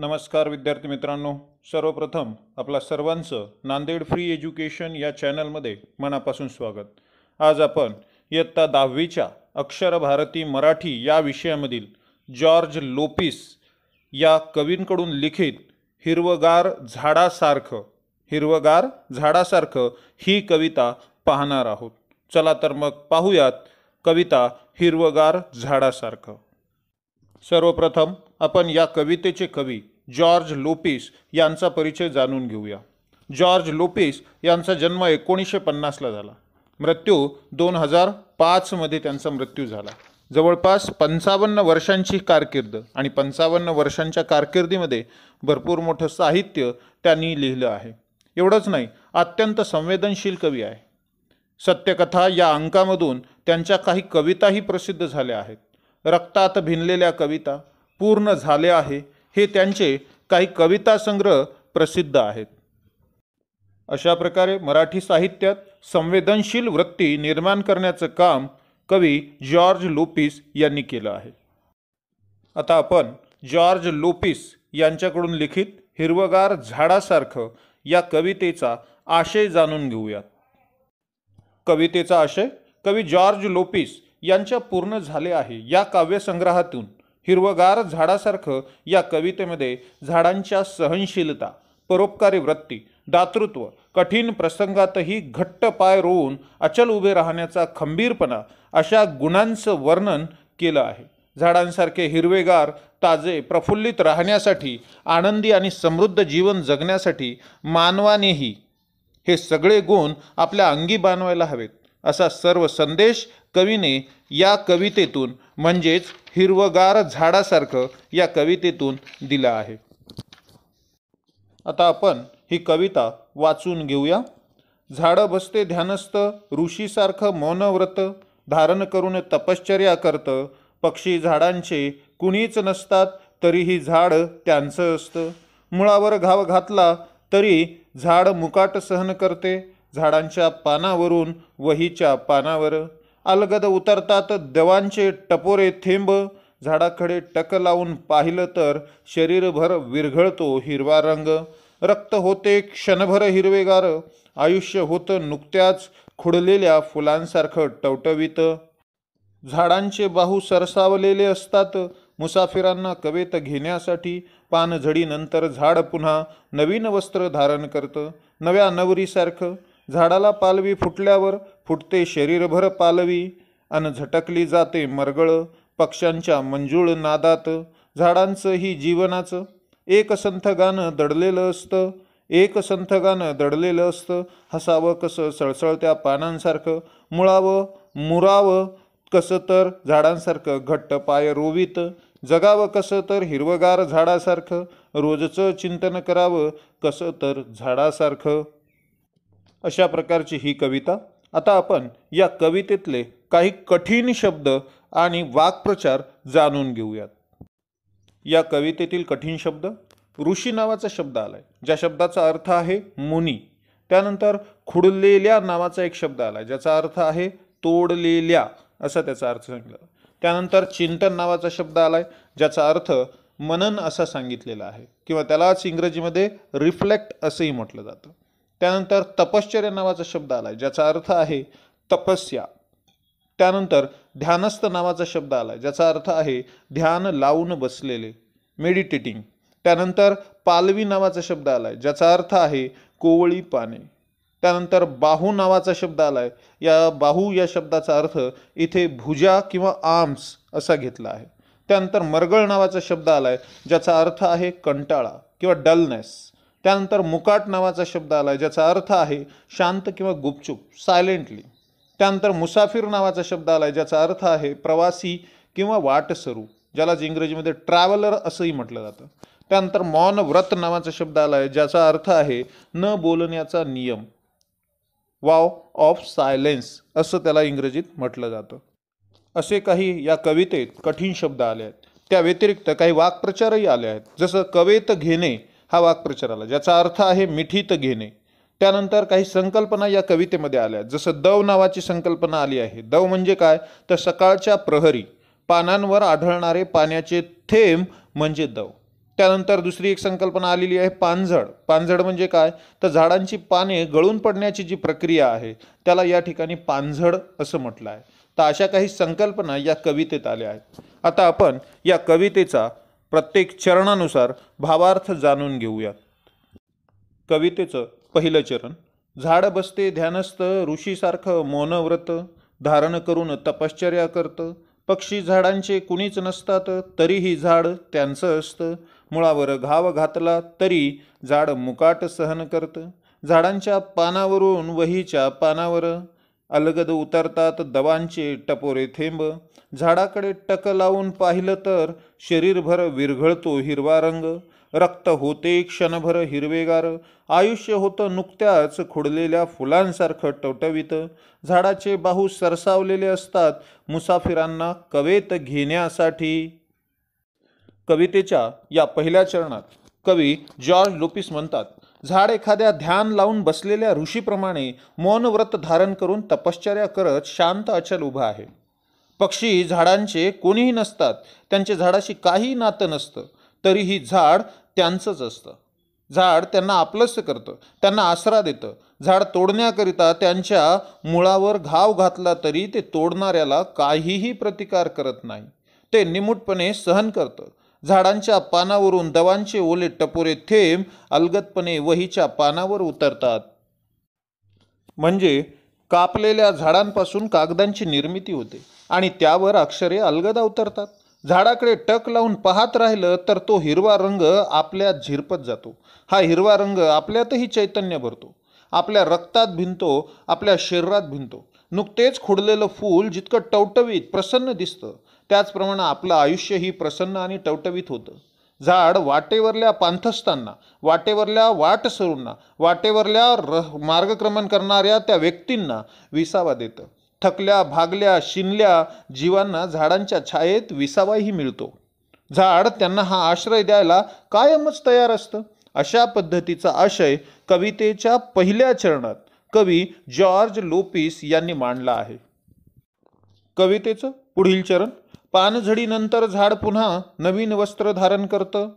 नमस्कार विद्यार्थी मित्रांनो सर्वप्रथम आपला सर्वांचं नांदेड फ्री एज्युकेशन या चॅनलमध्ये मनापासून स्वागत आज आपण इयत्ता दहावीच्या अक्षर भारती मराठी या विषयामधील जॉर्ज लोपिस या कवींकडून लिखित हिरवगार झाडासारखं हिरवगार झाडासारखं ही कविता पाहणार आहोत चला तर मग पाहूयात कविता हिरवगार झाडासारखं सर्वप्रथम आपण या कवितेचे कवी जॉर्ज लोपिस यांचा परिचय जाणून घेऊया जॉर्ज लोपिस यांचा जन्म एकोणीसशे पन्नासला झाला मृत्यू दोन हजार पाचमध्ये त्यांचा मृत्यू झाला जवळपास पंचावन्न वर्षांची कारकीर्द आणि पंचावन्न वर्षांच्या कारकिर्दीमध्ये भरपूर मोठं साहित्य त्यांनी लिहिलं आहे एवढंच नाही अत्यंत संवेदनशील कवी आहे सत्यकथा या अंकामधून त्यांच्या काही कविताही प्रसिद्ध झाल्या आहेत रक्तात भिनलेल्या कविता पूर्ण झाले आहे हे त्यांचे काही कविता संग्रह प्रसिद्ध आहेत अशा प्रकारे मराठी साहित्यात संवेदनशील वृत्ती निर्माण करण्याचं काम कवी जॉर्ज लोपिस यांनी केलं आहे आता आपण जॉर्ज लोपिस यांच्याकडून लिखित हिरवगार झाडासारखं या कवितेचा आशय जाणून घेऊयात कवितेचा आशय कवी जॉर्ज लोपिस यांच्या पूर्ण झाले आहे या काव्यसंग्रहातून हिरवगार झाडासारखं या कवितेमध्ये झाडांच्या सहनशीलता परोपकारी वृत्ती दातृत्व कठीण प्रसंगातही घट्ट पाय रोवून अचल उभे राहण्याचा खंबीरपणा अशा गुणांचं वर्णन केलं आहे झाडांसारखे हिरवेगार ताजे प्रफुल्लित राहण्यासाठी आनंदी आणि समृद्ध जीवन जगण्यासाठी मानवानेही हे सगळे गुण आपल्या अंगी बांधवायला हवेत असा सर्व संदेश कवीने या कवितेतून म्हणजेच हिरवगार झाडासारखं या कवितेतून दिला आहे आता आपण ही कविता वाचून घेऊया झाडं बसते ध्यानस्थ ऋषीसारखं मौनव्रत धारण करून तपश्चर्या करतं पक्षी झाडांचे कुणीच नसतात तरीही झाड त्यांचं असतं मुळावर घाव घातला तरी झाड मुकाट सहन करते झाडांच्या पानावरून वहीच्या पानावर अलगद उतरतात देवांचे टपोरे थेंब झाडाकडे टक लावून पाहिलं तर शरीरभर विरघळतो हिरवा रंग रक्त होते क्षणभर हिरवेगार आयुष्य होतं नुकत्याच खुडलेल्या फुलांसारखं टवटवीत झाडांचे बाहू सरसावलेले असतात मुसाफिरांना कवेत घेण्यासाठी पानझडीनंतर झाड पुन्हा नवीन वस्त्र धारण करतं नव्या नवरीसारखं झाडाला पालवी फुटल्यावर फुटते शरीरभर पालवी अन झटकली जाते मरगळ पक्ष्यांच्या मंजूळ नादात झाडांचं ही जीवनाचं एक संथ दडलेलं असतं एक संथ दडलेलं असतं हसावं कसं सळसळत्या पानांसारखं मुळावं मुरावं कसं तर झाडांसारखं घट्ट पाय रोवित जगावं कसं तर हिरवगार झाडासारखं रोजचं चिंतन करावं कसं तर झाडासारखं अशा प्रकारची ही कविता आता आपण या कवितेतले काही कठीण शब्द आणि वाक्प्रचार जाणून घेऊयात या कवितेतील कठीण शब्द ऋषी नावाचा शब्द आलाय ज्या शब्दाचा अर्थ आहे मुनी त्यानंतर खुडलेल्या नावाचा एक शब्द आलाय ज्याचा अर्थ आहे तोडलेल्या असा त्याचा अर्थ सांगितला त्यानंतर चिंतन नावाचा शब्द आलाय ज्याचा अर्थ मनन असा सांगितलेला आहे किंवा त्यालाच इंग्रजीमध्ये रिफ्लेक्ट असंही म्हटलं जातं त्यानंतर तपश्चर्य नावाचा शब्द आला आहे ज्याचा अर्थ आहे तपस्या त्यानंतर ध्यानस्थ नावाचा शब्द आला ज्याचा अर्थ आहे ध्यान लावून बसलेले मेडिटेटिंग त्यानंतर पालवी नावाचा शब्द आला आहे ज्याचा अर्थ आहे कोवळी पाने त्यानंतर बाहू नावाचा शब्द आला आहे या बाहू या शब्दाचा अर्थ इथे भुजा किंवा आर्म्स असा घेतला आहे त्यानंतर मरगळ नावाचा शब्द आला आहे ज्याचा अर्थ आहे कंटाळा किंवा डलनेस त्यानंतर मुकाट नावाचा शब्द आला ज्याचा अर्थ आहे शांत किंवा गुपचूप सायलेंटली त्यानंतर मुसाफिर नावाचा शब्द आला ज्याचा अर्थ आहे प्रवासी किंवा वाटसरू ज्यालाच इंग्रजीमध्ये ट्रॅव्हलर असंही म्हटलं जातं त्यानंतर मौन व्रत नावाचा शब्द आला आहे ज्याचा अर्थ आहे न बोलण्याचा नियम वाव ऑफ सायलेन्स असं त्याला इंग्रजीत म्हटलं जातं असे काही या कवितेत कठीण शब्द आले आहेत त्या व्यतिरिक्त काही वाक्प्रचारही आले आहेत जसं कवेत घेणे हा वाक्प्रचार आला ज्याचा अर्थ आहे मिठीत घेणे त्यानंतर काही संकल्पना या कवितेमध्ये आल्या जसं दव नावाची संकल्पना आली आहे दव म्हणजे काय तर सकाळच्या प्रहरी पानांवर आढळणारे पाण्याचे थेंब म्हणजे दव त्यानंतर दुसरी एक संकल्पना आलेली आहे पानझड पानझड म्हणजे काय तर झाडांची पाने गळून पडण्याची जी प्रक्रिया आहे त्याला या ठिकाणी पानझड असं म्हटलं आहे तर अशा काही संकल्पना या कवितेत आल्या आहेत आता आपण या कवितेचा प्रत्येक चरणानुसार भावार्थ जाणून घेऊयात कवितेचं पहिलं चरण झाड बसते ध्यानस्थ ऋषीसारखं मौनव्रत धारण करून तपश्चर्या करत। पक्षी झाडांचे कुणीच नसतात तरीही झाड त्यांचं असतं मुळावर घाव घातला तरी झाड मुकाट सहन करतं झाडांच्या पानावरून वहीच्या पानावर अलगद उतरतात दवांचे टपोरे थेंब झाडाकडे टक लावून पाहिलं तर शरीरभर विरघळतो हिरवा रंग रक्त होते क्षणभर हिरवेगार आयुष्य होतं नुकत्याच खुडलेल्या फुलांसारखं टवटवीत झाडाचे बाहू सरसावलेले असतात मुसाफिरांना कवेत घेण्यासाठी कवितेच्या या पहिल्या चरणात कवी जॉर्ज लोपिस म्हणतात झाड एखाद्या ध्यान लावून बसलेल्या ऋषीप्रमाणे मौनव्रत धारण करून तपश्चर्या करत शांत अचल उभा आहे पक्षी झाडांचे कोणीही नसतात त्यांचे झाडाशी काही नातं नसतं तरीही झाड त्यांचंच असतं झाड त्यांना आपलंच करतं त्यांना आसरा देतं झाड तोडण्याकरिता त्यांच्या मुळावर घाव घातला तरी ते तोडणाऱ्याला काहीही प्रतिकार करत नाही ते निमूटपणे सहन करतं झाडांच्या पानावरून दवांचे ओले टपोरे थेंब अलगदपणे वहीच्या पानावर उतरतात म्हणजे कापलेल्या झाडांपासून कागदांची निर्मिती होते आणि त्यावर अक्षरे अलगदा उतरतात झाडाकडे टक लावून पाहत राहिलं तर तो हिरवा रंग आपल्यात झिरपत जातो हा हिरवा रंग आपल्यातही चैतन्य भरतो आपल्या रक्तात भिनतो आपल्या शरीरात भिनतो नुकतेच खुडलेलं फूल जितकं टवटवीत प्रसन्न दिसतं त्याचप्रमाणे आपलं आयुष्यही प्रसन्न आणि टवटवीत होतं झाड वाटेवरल्या पांथस्थांना वाटेवरल्या वाटसरूंना वाटेवरल्या र मार्गक्रमण करणाऱ्या त्या व्यक्तींना विसावा देतं थकल्या भागल्या शिनल्या जीवांना झाडांच्या छायेत विसावाही मिळतो झाड त्यांना हा आश्रय द्यायला कायमच तयार असतं अशा पद्धतीचा आशय कवितेच्या पहिल्या चरणात कवी जॉर्ज लोपीस यांनी मांडला आहे कवितेचं पुढील चरण पानझडीनंतर झाड पुन्हा नवीन वस्त्र धारण करतं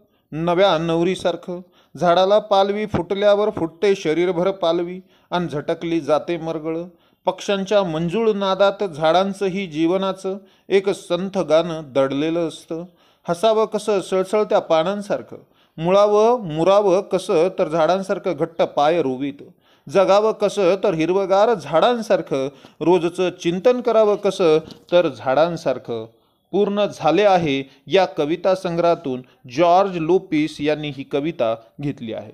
नव्या नवरीसारखं झाडाला पालवी फुटल्यावर फुटते शरीरभर पालवी आणि झटकली जाते मरगळ पक्ष्यांच्या मंजूळ नादात झाडांचंही जीवनाचं एक संथ गाणं दडलेलं असतं हसावं कसं सळसळत्या पानांसारखं मुळावं मुरावं कसं तर झाडांसारखं घट्ट पाय रोवितं जगावं कसं तर हिरवगार झाडांसारखं रोजचं चिंतन करावं कसं तर झाडांसारखं पूर्ण झाले आहे या कविता संग्रहातून जॉर्ज लोपीस यांनी ही कविता घेतली आहे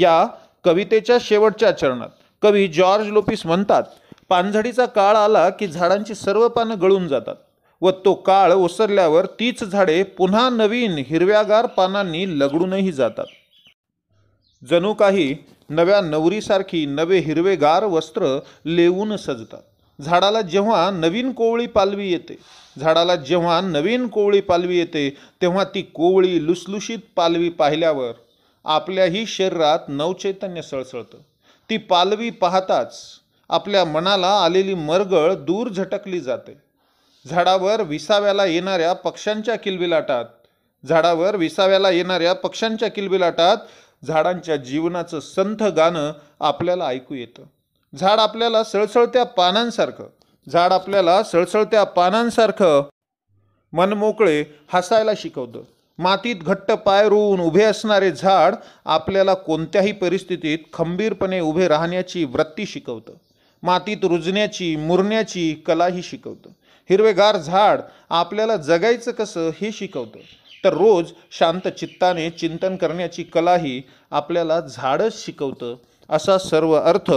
या कवितेच्या शेवटच्या चरणात कवी जॉर्ज लोपीस म्हणतात पानझडीचा काळ आला की झाडांची सर्व पानं गळून जातात व तो काळ ओसरल्यावर तीच झाडे पुन्हा नवीन हिरव्यागार पानांनी लगडूनही जातात जणू काही नव्या नवरीसारखी नवे हिरवेगार वस्त्र लेवून सजतात झाडाला जेव्हा नवीन कोवळी पालवी येते झाडाला जेव्हा नवीन कोवळी पालवी येते तेव्हा ती कोवळी लुसलुशीत पालवी पाहिल्यावर आपल्याही शरीरात नवचैतन्य सळसळतं ती पालवी पाहताच आपल्या मनाला आलेली मरगळ दूर झटकली जाते झाडावर विसाव्याला येणाऱ्या पक्ष्यांच्या किलबिलाटात झाडावर विसाव्याला येणाऱ्या पक्ष्यांच्या किलबिलाटात झाडांच्या जीवनाचं संथ गाणं आपल्याला ऐकू येतं झाड आपल्याला सळसळत्या पानांसारखं झाड आपल्याला सळसळत्या पानांसारखं मनमोकळे हसायला शिकवतं मातीत घट्ट पाय रोवून उभे असणारे झाड आपल्याला कोणत्याही परिस्थितीत खंबीरपणे उभे राहण्याची वृत्ती शिकवतं मातीत रुजण्याची मुरण्याची कलाही शिकवतं हिरवेगार झाड आपल्याला जगायचं कसं हे शिकवतं तर रोज शांत चित्ताने चिंतन करण्याची कलाही आपल्याला झाडच शिकवतं असा सर्व अर्थ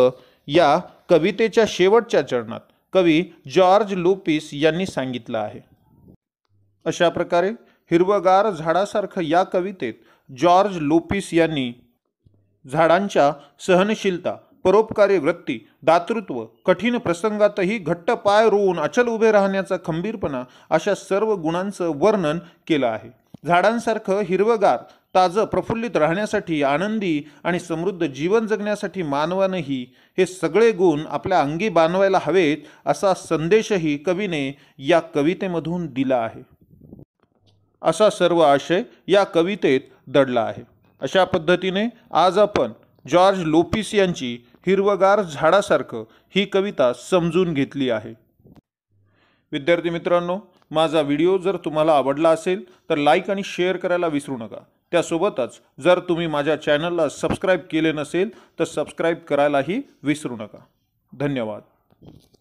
या कवितेच्या शेवटच्या चरणात कवी जॉर्ज लोपिस यांनी सांगितलं आहे अशा प्रकारे हिरवगार झाडासारखं या कवितेत जॉर्ज लोपिस यांनी झाडांच्या सहनशीलता परोपकारी वृत्ती दातृत्व कठीण प्रसंगातही घट्ट पाय रोवून अचल उभे राहण्याचा खंबीरपणा अशा सर्व गुणांचं वर्णन केलं आहे झाडांसारखं हिरवगार ताजं प्रफुल्लित राहण्यासाठी आनंदी आणि समृद्ध जीवन जगण्यासाठी मानवानंही हे सगळे गुण आपल्या अंगी बांधवायला हवेत असा संदेशही कवीने या कवितेमधून दिला आहे असा सर्व आशय या कवितेत दडला आहे अशा पद्धतीने आज आपण जॉर्ज लोपिस यांची हिरवगार झाडासारखं ही कविता समजून घेतली आहे विद्यार्थी मित्रांनो माझा व्हिडिओ जर तुम्हाला आवडला असेल तर लाईक आणि शेअर करायला विसरू नका त्यासोबतच जर तुम्ही माझ्या चॅनलला सबस्क्राईब केले नसेल तर सबस्क्राईब करायलाही विसरू नका धन्यवाद